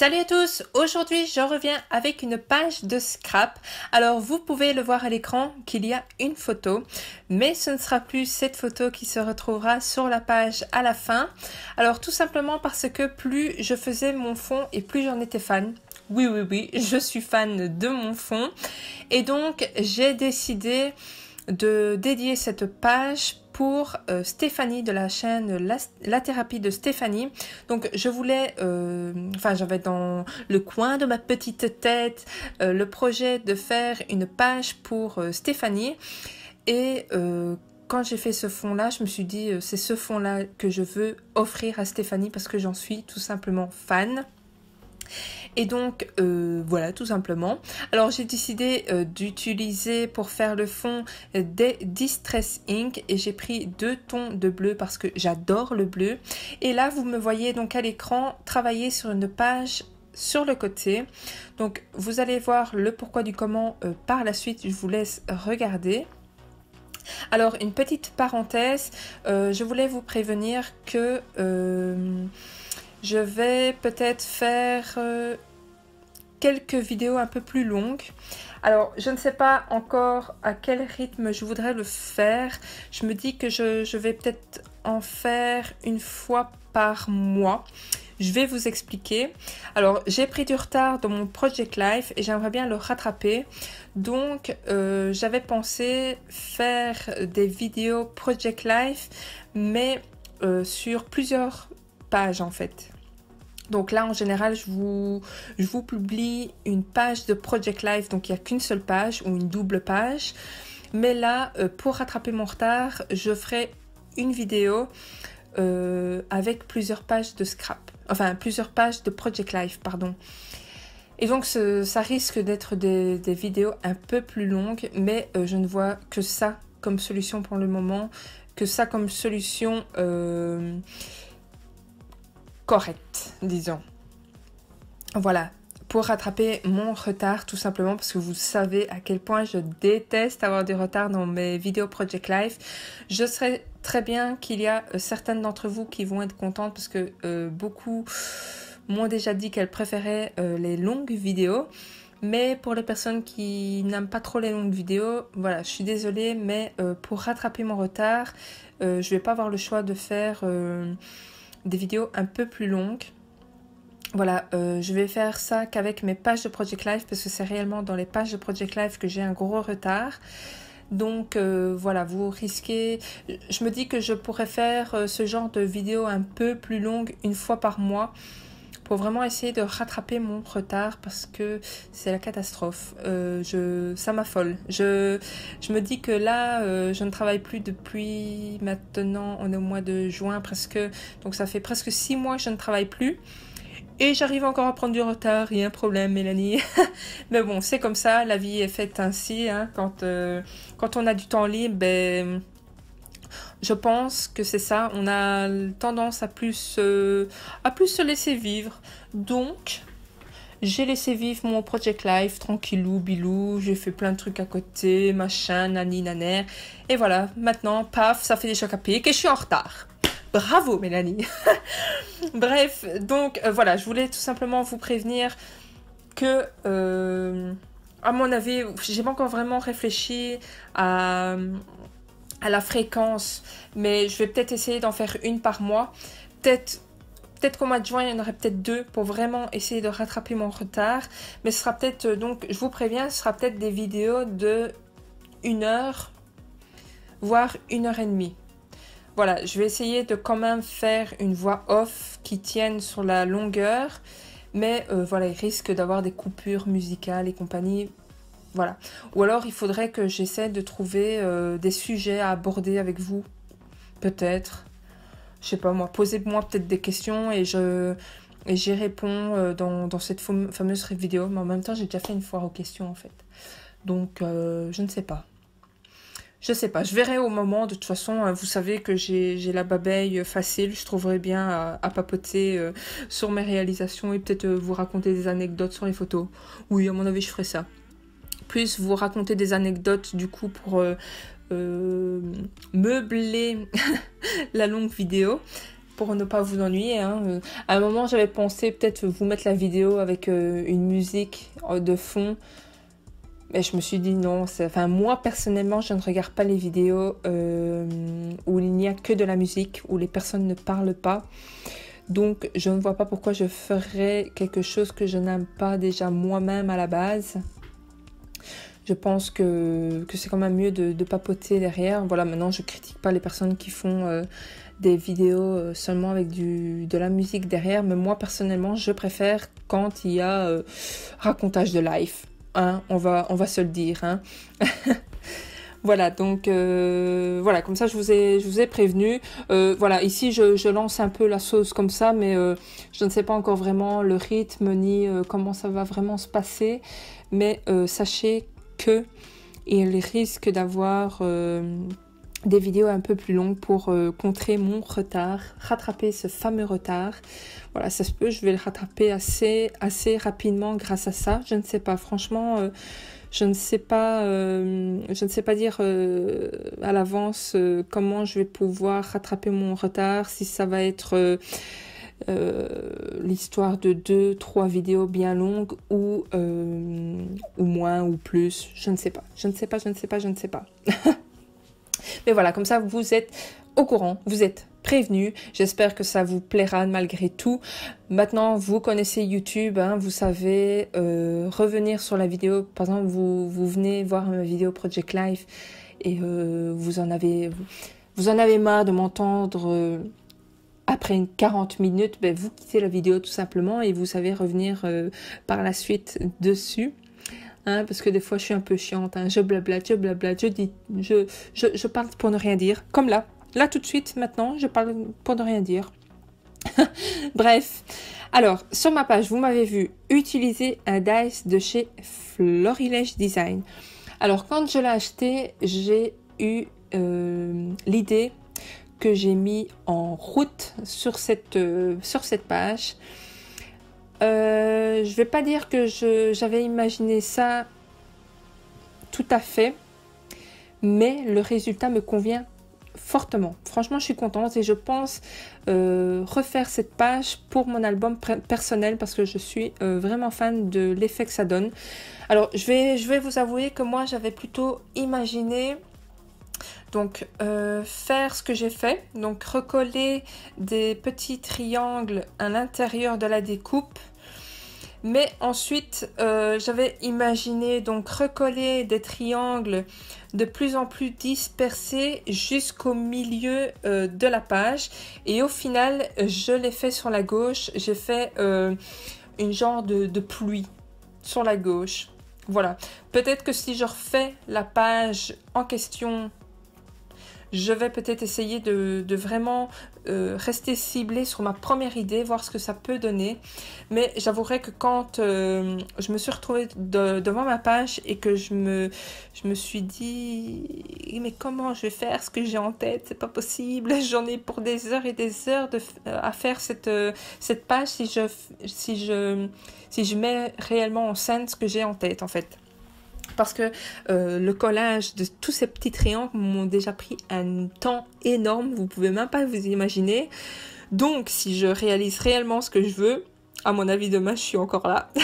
Salut à tous, aujourd'hui je reviens avec une page de scrap. Alors vous pouvez le voir à l'écran qu'il y a une photo, mais ce ne sera plus cette photo qui se retrouvera sur la page à la fin. Alors tout simplement parce que plus je faisais mon fond et plus j'en étais fan. Oui oui oui, je suis fan de mon fond. Et donc j'ai décidé de dédier cette page pour euh, Stéphanie de la chaîne la, thérapie de Stéphanie. Donc je voulais, euh, enfin j'avais dans le coin de ma petite tête euh, le projet de faire une page pour Stéphanie et quand j'ai fait ce fond-là, je me suis dit c'est ce fond-là que je veux offrir à Stéphanie parce que j'en suis tout simplement fan. Et donc euh, voilà tout simplement. Alors j'ai décidé euh, d'utiliser pour faire le fond euh, des Distress Ink et j'ai pris deux tons de bleu parce que j'adore le bleu. Et là vous me voyez donc à l'écran travailler sur une page sur le côté. Donc vous allez voir le pourquoi du comment par la suite, je vous laisse regarder. Alors une petite parenthèse, je voulais vous prévenir que je vais peut-être faire euh, quelques vidéos un peu plus longues. Alors, je ne sais pas encore à quel rythme je voudrais le faire. Je me dis que je, vais peut-être en faire une fois par mois. Je vais vous expliquer. Alors, j'ai pris du retard dans mon Project Life et j'aimerais bien le rattraper. Donc, euh, j'avais pensé faire des vidéos Project Life, mais euh, sur plusieurs page en fait. Donc là, en général, je vous, vous publie une page de Project Life, donc il n'y a qu'une seule page ou une double page. Mais là, euh, pour rattraper mon retard, je ferai une vidéo euh, avec plusieurs pages de scrap, enfin plusieurs pages de Project Life, pardon. Et donc ça risque d'être des, vidéos un peu plus longues, mais euh, je ne vois que ça comme solution pour le moment, que ça comme solution euh, correcte, disons. Voilà, pour rattraper mon retard tout simplement parce que vous savez à quel point je déteste avoir des retards dans mes vidéos Project Life. Je serais très bien qu'il y a euh, certaines d'entre vous qui vont être contentes parce que euh, beaucoup m'ont déjà dit qu'elles préféraient euh, les longues vidéos. Mais pour les personnes qui n'aiment pas trop les longues vidéos, voilà, je suis désolée, mais pour rattraper mon retard, je vais pas avoir le choix de faire des vidéos un peu plus longues. Voilà, euh, je vais faire ça qu'avec mes pages de Project Life parce que c'est réellement dans les pages de Project Life que j'ai un gros retard. Donc euh, voilà, vous risquez... Je me dis que je pourrais faire euh, ce genre de vidéo un peu plus longue une fois par mois vraiment essayer de rattraper mon retard parce que c'est la catastrophe. Euh, je, ça m'affole. Je, je me dis que là, euh, je ne travaille plus depuis maintenant, on est au mois de juin presque, donc ça fait presque six mois que je ne travaille plus. Et j'arrive encore à prendre du retard, il y un problème, Mélanie. Mais bon, c'est comme ça, la vie est faite ainsi. Hein. quand, euh, quand on a du temps libre, ben, je pense que c'est ça. On a tendance à plus, euh, à plus se laisser vivre. Donc, j'ai laissé vivre mon Project Life tranquillou, bilou. J'ai fait plein de trucs à côté, machin, nani, naner. Et voilà, maintenant, paf, ça fait des chocs à pique et je suis en retard. Bravo, Mélanie. Bref, donc euh, voilà, je voulais tout simplement vous prévenir que. Euh, à mon avis, j'ai pas encore vraiment réfléchi à, à la fréquence, mais je vais peut-être essayer d'en faire une par mois. Peut-être peut-être qu'au mois de juin, il y en aurait peut-être deux pour vraiment essayer de rattraper mon retard. Mais ce sera peut-être, euh, donc je vous préviens, ce sera peut-être des vidéos de une heure, voire une heure et demie. Voilà, je vais essayer de quand même faire une voix off qui tienne sur la longueur. Mais euh, voilà, il risque d'avoir des coupures musicales et compagnie. Voilà. Ou alors il faudrait que j'essaie de trouver euh, des sujets à aborder avec vous. Peut-être. Je sais pas moi. Posez-moi peut-être des questions et je et j'y réponds euh, dans, cette fameuse vidéo. Mais en même temps, j'ai déjà fait une foire aux questions en fait. Donc euh, je ne sais pas. Je ne sais pas, je verrai au moment. De toute façon, hein, vous savez que j'ai la babeille facile. Je trouverai bien à, papoter sur mes réalisations et peut-être vous raconter des anecdotes sur les photos. Oui, à mon avis, je ferai ça plus vous raconter des anecdotes du coup pour euh, euh, meubler la longue vidéo pour ne pas vous ennuyer. Hein. Euh, à un moment, j'avais pensé peut-être vous mettre la vidéo avec une musique de fond. Mais je me suis dit non, enfin moi personnellement je ne regarde pas les vidéos où il n'y a que de la musique, où les personnes ne parlent pas. Donc je ne vois pas pourquoi je ferais quelque chose que je n'aime pas déjà moi-même à la base je pense que, c'est quand même mieux de, papoter derrière. Voilà, maintenant je critique pas les personnes qui font euh, des vidéos euh, seulement avec du, de la musique derrière, mais moi personnellement je préfère quand il y a euh, racontage de life. Hein, on, va, on va se le dire. Hein. Voilà, donc euh, voilà, comme ça je vous ai, je vous ai prévenu. Euh, voilà, ici je, lance un peu la sauce comme ça, mais euh, je ne sais pas encore vraiment le rythme ni comment ça va vraiment se passer. Mais sachez que il risque d'avoir des vidéos un peu plus longues pour contrer mon retard, rattraper ce fameux retard. Voilà, ça se peut, je vais le rattraper assez, assez rapidement grâce à ça. Je ne sais pas, franchement, je ne sais pas, euh, je ne sais pas dire euh, à l'avance euh, comment je vais pouvoir rattraper mon retard, si ça va être l'histoire de deux, trois vidéos bien longues ou, ou moins ou plus. Je ne sais pas. Je ne sais pas, je ne sais pas, je ne sais pas. Mais voilà, comme ça, vous êtes au courant, vous êtes prévenu. J'espère que ça vous plaira malgré tout. Maintenant, vous connaissez YouTube, hein, vous savez euh, revenir sur la vidéo. Par exemple, vous, venez voir ma vidéo Project Life et euh, vous en avez vous en avez marre de m'entendre euh, après une 40 minutes, ben, vous quittez la vidéo tout simplement et vous savez revenir par la suite dessus. Hein, parce que des fois je suis un peu chiante, hein. je blabla, je blabla, je dis, je, je parle pour ne rien dire, comme là. Là, tout de suite, maintenant, je parle pour ne rien dire. Bref. Alors, sur ma page, vous m'avez vu utiliser un dice de chez Florilège Design. Alors, quand je l'ai acheté, j'ai eu euh, l'idée que j'ai mis en route sur cette, euh, sur cette page. Euh, je ne vais pas dire que j'avais imaginé ça tout à fait, mais le résultat me convient fortement. Franchement, je suis contente et je pense euh, refaire cette page pour mon album personnel parce que je suis euh, vraiment fan de l'effet que ça donne. Alors, je vais, je vais vous avouer que moi, j'avais plutôt imaginé donc euh, faire ce que j'ai fait, donc recoller des petits triangles à l'intérieur de la découpe mais ensuite, euh, j'avais imaginé donc recoller des triangles de plus en plus dispersés jusqu'au milieu euh, de la page. Et au final, je l'ai fait sur la gauche. J'ai fait euh, une genre de pluie sur la gauche. Voilà. Peut-être que si je refais la page en question je vais peut-être essayer de, vraiment euh, rester ciblée sur ma première idée, voir ce que ça peut donner. Mais j'avouerai que quand euh, je me suis retrouvée devant ma page et que je me, je me suis dit, mais comment je vais faire ce que j'ai en tête C'est pas possible. J'en ai pour des heures et des heures à faire cette, euh, cette page si je, si, je, si je mets réellement en scène ce que j'ai en tête en fait parce que euh, le collage de tous ces petits triangles m'ont déjà pris un temps énorme, vous pouvez même pas vous imaginer. Donc si je réalise réellement ce que je veux, à mon avis demain je suis encore là.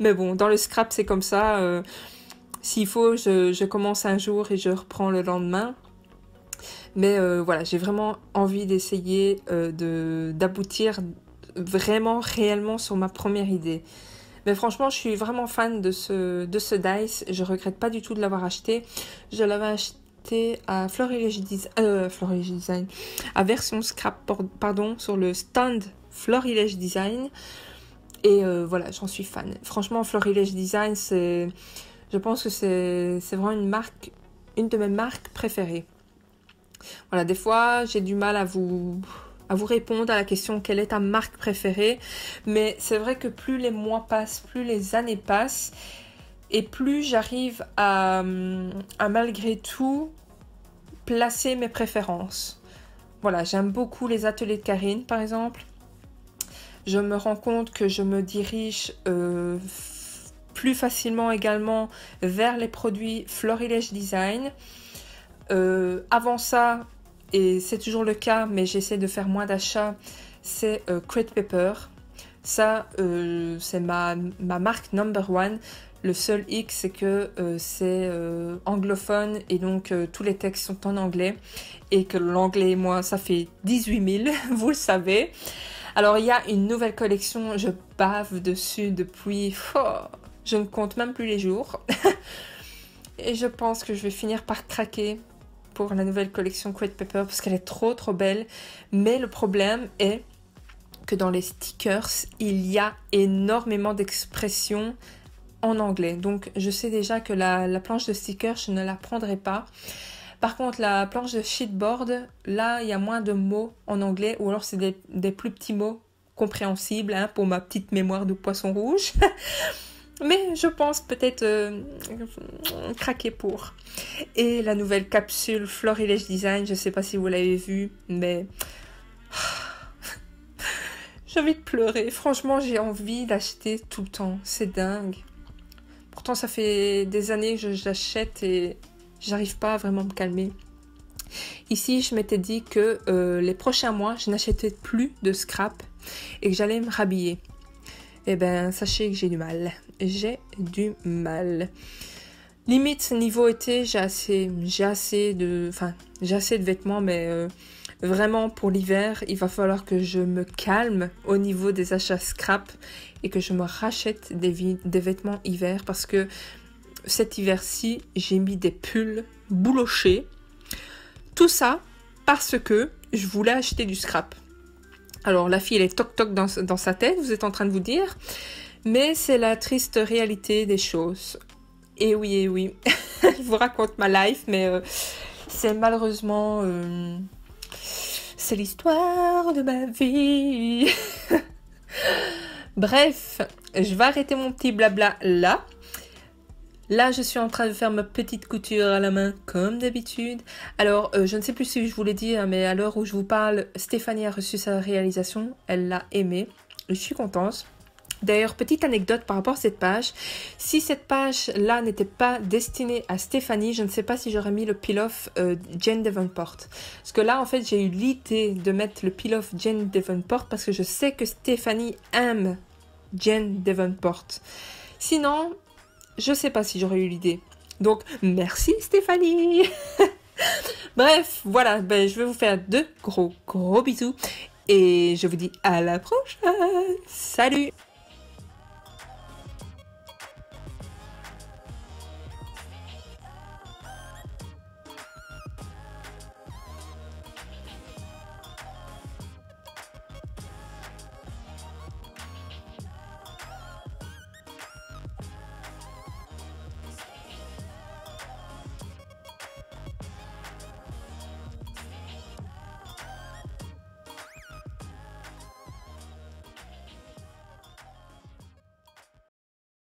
Mais bon, dans le scrap c'est comme ça. Euh, s'il faut, je, commence un jour et je reprends le lendemain. Mais euh, voilà, j'ai vraiment envie d'essayer d'aboutir vraiment réellement sur ma première idée. Mais franchement, je suis vraiment fan de ce, de ce Dice. Je regrette pas du tout de l'avoir acheté. Je l'avais acheté à Florilège Design, euh, Design, à version scrap, pardon, sur le stand Florilège Design. Et euh, voilà, j'en suis fan. Franchement, Florilège Design, c'est, je pense que c'est, c'est vraiment une marque, une de mes marques préférées. Voilà, des fois, j'ai du mal à vous à vous répondre à la question quelle est ta marque préférée. Mais c'est vrai que plus les mois passent, plus les années passent, et plus j'arrive à, malgré tout placer mes préférences. Voilà, j'aime beaucoup les ateliers de Karine par exemple. Je me rends compte que je me dirige euh, plus facilement également vers les produits Florilège Design. Euh, avant ça, et c'est toujours le cas, mais j'essaie de faire moins d'achats, c'est euh, Crate Paper. Ça, euh, c'est ma, marque number one. Le seul hic, c'est que euh, c'est euh, anglophone et donc tous les textes sont en anglais. Et que l'anglais, moi, ça fait 18 000, vous le savez. Alors, il y a une nouvelle collection, je bave dessus depuis. Oh, je ne compte même plus les jours. et je pense que je vais finir par craquer la nouvelle collection Quet Paper parce qu'elle est trop trop belle. Mais le problème est que dans les stickers, il y a énormément d'expressions en anglais. Donc je sais déjà que la, la, planche de stickers, je ne la prendrai pas. Par contre, la planche de sheetboard, là, il y a moins de mots en anglais, ou alors c'est des, plus petits mots compréhensibles hein, pour ma petite mémoire de poisson rouge. mais je pense peut-être euh, craquer pour. Et la nouvelle capsule Florilège Design, je ne sais pas si vous l'avez vue, mais j'ai envie de pleurer. Franchement, j'ai envie d'acheter tout le temps. C'est dingue. Pourtant, ça fait des années que j'achète et j'arrive pas à vraiment me calmer. Ici, je m'étais dit que euh, les prochains mois, je n'achetais plus de scrap et que j'allais me rhabiller eh ben sachez que j'ai du mal. J'ai du mal. Limite niveau été, j'ai assez, j'ai assez de, j'ai assez de vêtements, mais euh, vraiment pour l'hiver, il va falloir que je me calme au niveau des achats scrap et que je me rachète des, des vêtements hiver parce que cet hiver-ci, j'ai mis des pulls boulochés. Tout ça parce que je voulais acheter du scrap. Alors la fille, elle est toc-toc dans, sa tête, vous êtes en train de vous dire. Mais c'est la triste réalité des choses. Et eh oui, et eh oui. je vous raconte ma life, mais euh, c'est malheureusement. Euh, c'est l'histoire de ma vie. Bref, je vais arrêter mon petit blabla là. Là, je suis en train de faire ma petite couture à la main, comme d'habitude. Alors, euh, je ne sais plus si je vous l'ai dit, hein, mais à l'heure où je vous parle, Stéphanie a reçu sa réalisation. Elle l'a aimée. Je suis contente. D'ailleurs, petite anecdote par rapport à cette page. Si cette page-là n'était pas destinée à Stéphanie, je ne sais pas si j'aurais mis le peel-off euh, Jane Devonport. Parce que là, en fait, j'ai eu l'idée de mettre le peel-off Jane Devonport parce que je sais que Stéphanie aime Jane Devonport. Sinon, je sais pas si j'aurais eu l'idée. Donc, merci Stéphanie Bref, voilà, ben, je vais vous faire deux gros gros bisous et je vous dis à la prochaine. Salut